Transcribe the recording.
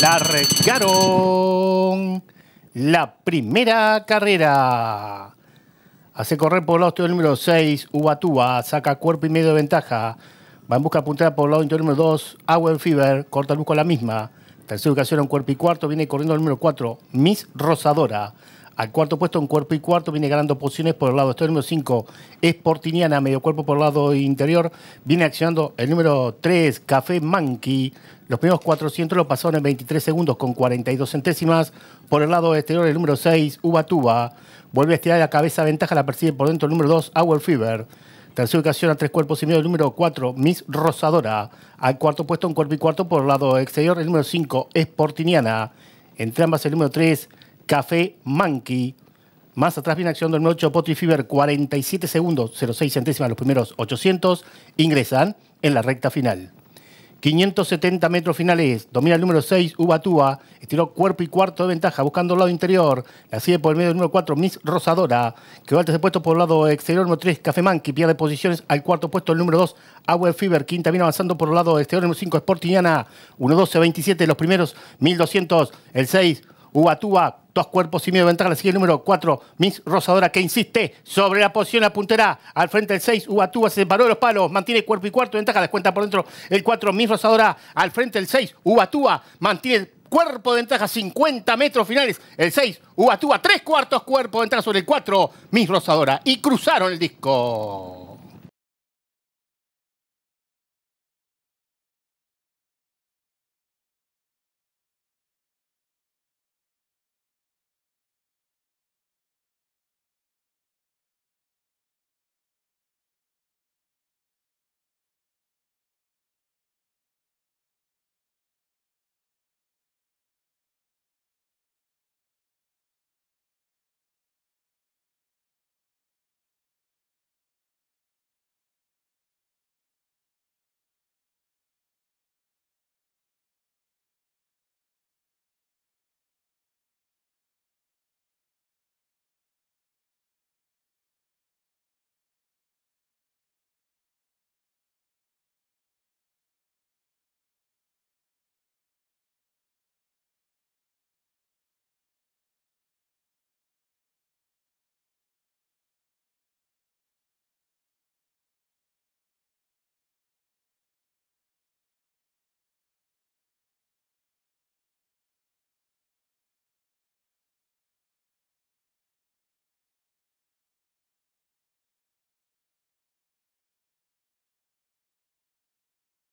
La regaron la primera carrera. Hace correr por el lado del número 6, Ubatúa, saca cuerpo y medio de ventaja. Va en busca de por el lado interior número 2, en Fever, corta busco a la misma. Tercera ocasión en cuerpo y cuarto, viene corriendo el número 4, Miss Rosadora al cuarto puesto en cuerpo y cuarto, viene ganando posiciones por el lado exterior. número 5 es medio cuerpo por el lado interior. Viene accionando el número 3, Café Monkey. Los primeros 400 lo pasaron en 23 segundos con 42 centésimas. Por el lado exterior, el número 6, Ubatuba. Vuelve a estirar la cabeza, ventaja la percibe por dentro el número 2, Our Fever. Tercera ubicación a tres cuerpos y medio, el número 4, Miss Rosadora. Al cuarto puesto en cuerpo y cuarto por el lado exterior, el número 5, Esportiniana. Entre ambas, el número 3, Café Monkey. Más atrás viene acción del 8, Potri Fiber, 47 segundos, 06 centésimas los primeros 800. Ingresan en la recta final. 570 metros finales, domina el número 6, Ubatúa, estiró cuerpo y cuarto de ventaja, buscando el lado interior, la sigue por el medio del número 4, Miss Rosadora, quedó al de puesto por el lado exterior, número 3, Café Manqui, pierde posiciones al cuarto puesto, el número 2, agua Fiber, quinta viene avanzando por el lado exterior, número 5, 1 12 27, los primeros 1.200, el 6, Ubatúa, Dos cuerpos y medio de ventaja. La sigue el número 4, Miss Rosadora, que insiste sobre la posición. La puntera al frente el 6, Ubatuba se separó de los palos. Mantiene cuerpo y cuarto de ventaja. Descuenta por dentro el 4, Miss Rosadora al frente el 6, Ubatuba mantiene cuerpo de ventaja, 50 metros finales. El 6, Ubatúa, tres cuartos cuerpo de ventaja sobre el 4, Miss Rosadora. Y cruzaron el disco.